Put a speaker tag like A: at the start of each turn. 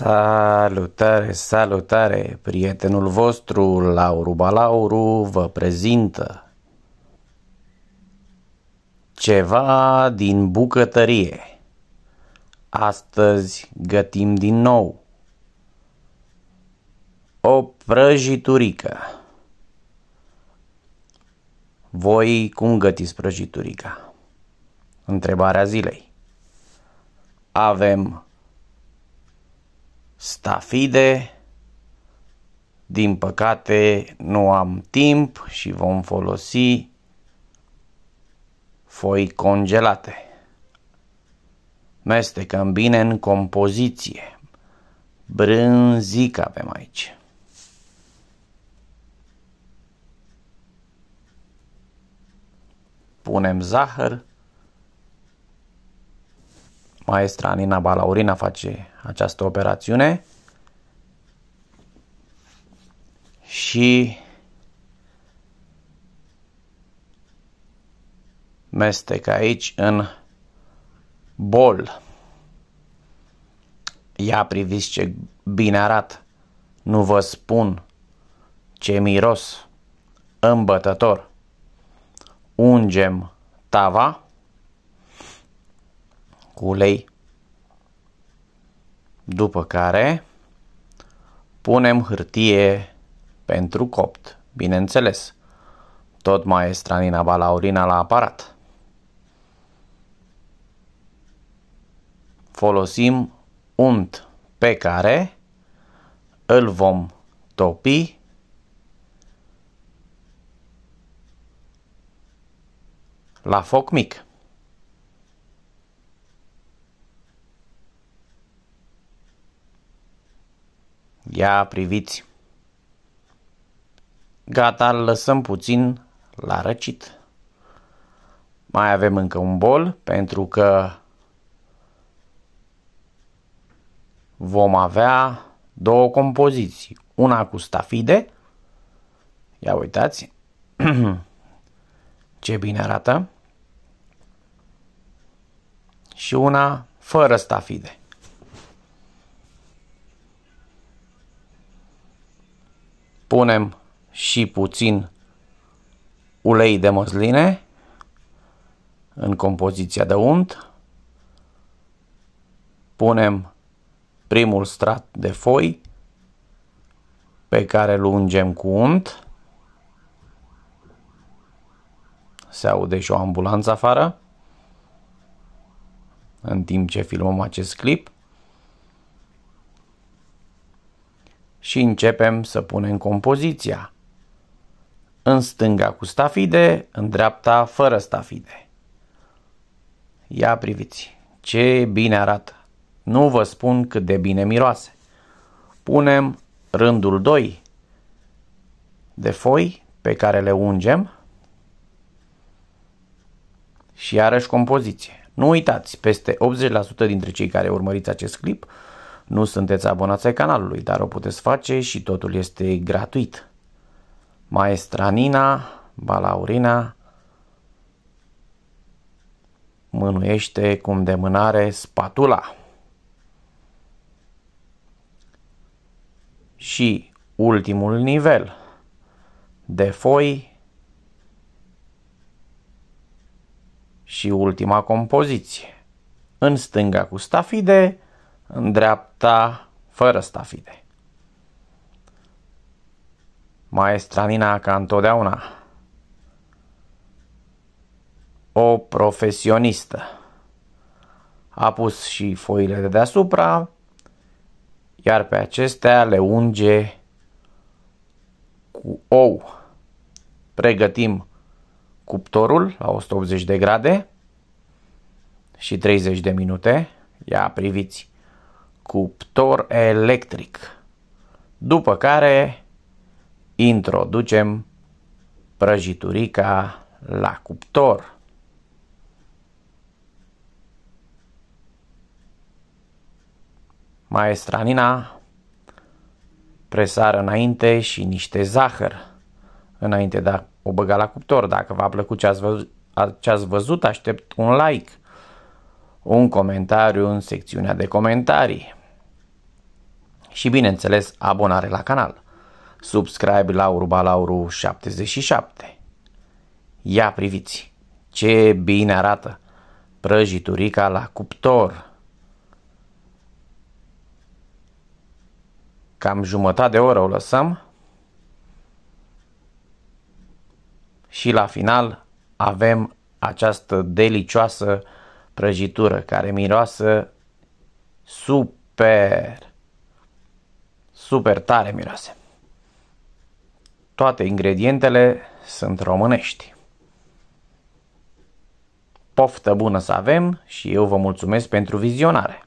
A: Salutare, salutare! Prietenul vostru, Lauru Balauru, vă prezintă ceva din bucătărie. Astăzi gătim din nou o prăjiturică. Voi cum gătiți prăjiturica? Întrebarea zilei. Avem stafide. Din păcate nu am timp și vom folosi foi congelate. Mestecăm bine în compoziție. Brânzică avem aici. Punem zahăr. Maestra Nina Balaurina face această operațiune și mestec aici în bol. Ia priviți ce bine arat, nu vă spun ce miros îmbătător. Ungem tava cu ulei. După care punem hârtie pentru copt, bineînțeles. Tot mai e stranina balaurina la aparat. Folosim unt pe care îl vom topi la foc mic. Ia priviți! Gata, îl lăsăm puțin la răcit. Mai avem încă un bol pentru că vom avea două compoziții. Una cu stafide. Ia uitați ce bine arată. Și una fără stafide. punem și puțin ulei de măsline în compoziția de unt. Punem primul strat de foi pe care îl ungem cu unt. Se aude și o ambulanță afară în timp ce filmăm acest clip. și începem să punem compoziția. În stânga cu stafide, în dreapta fără stafide. Ia priviți, ce bine arată! Nu vă spun cât de bine miroase. Punem rândul 2 de foi pe care le ungem și iarăși compoziție. Nu uitați, peste 80% dintre cei care urmăriți acest clip nu sunteți abonați ai canalului, dar o puteți face și totul este gratuit. Maestra Nina, Balaurina, mânuiește cum de mânare spatula. Și ultimul nivel de foi și ultima compoziție. În stânga cu stafide, în dreapta, fără stafide. Maestra Nina, ca întotdeauna, o profesionistă. A pus și foile de deasupra, iar pe acestea le unge cu ou. Pregătim cuptorul la 180 de grade și 30 de minute. Ia priviți cuptor electric. După care introducem prăjiturica la cuptor. Maestranina, presară înainte și niște zahăr înainte de a o băga la cuptor. Dacă v-a plăcut ce ați, văzut, ce ați văzut, aștept un like, un comentariu în secțiunea de comentarii și bineînțeles abonare la canal. Subscribe la Urbalauru 77. Ia priviți, ce bine arată prăjiturica la cuptor. Cam jumătate de oră o lăsăm și la final avem această delicioasă prăjitură care miroasă super. Super tare miroase. Toate ingredientele sunt românești. Poftă bună să avem și eu vă mulțumesc pentru vizionare.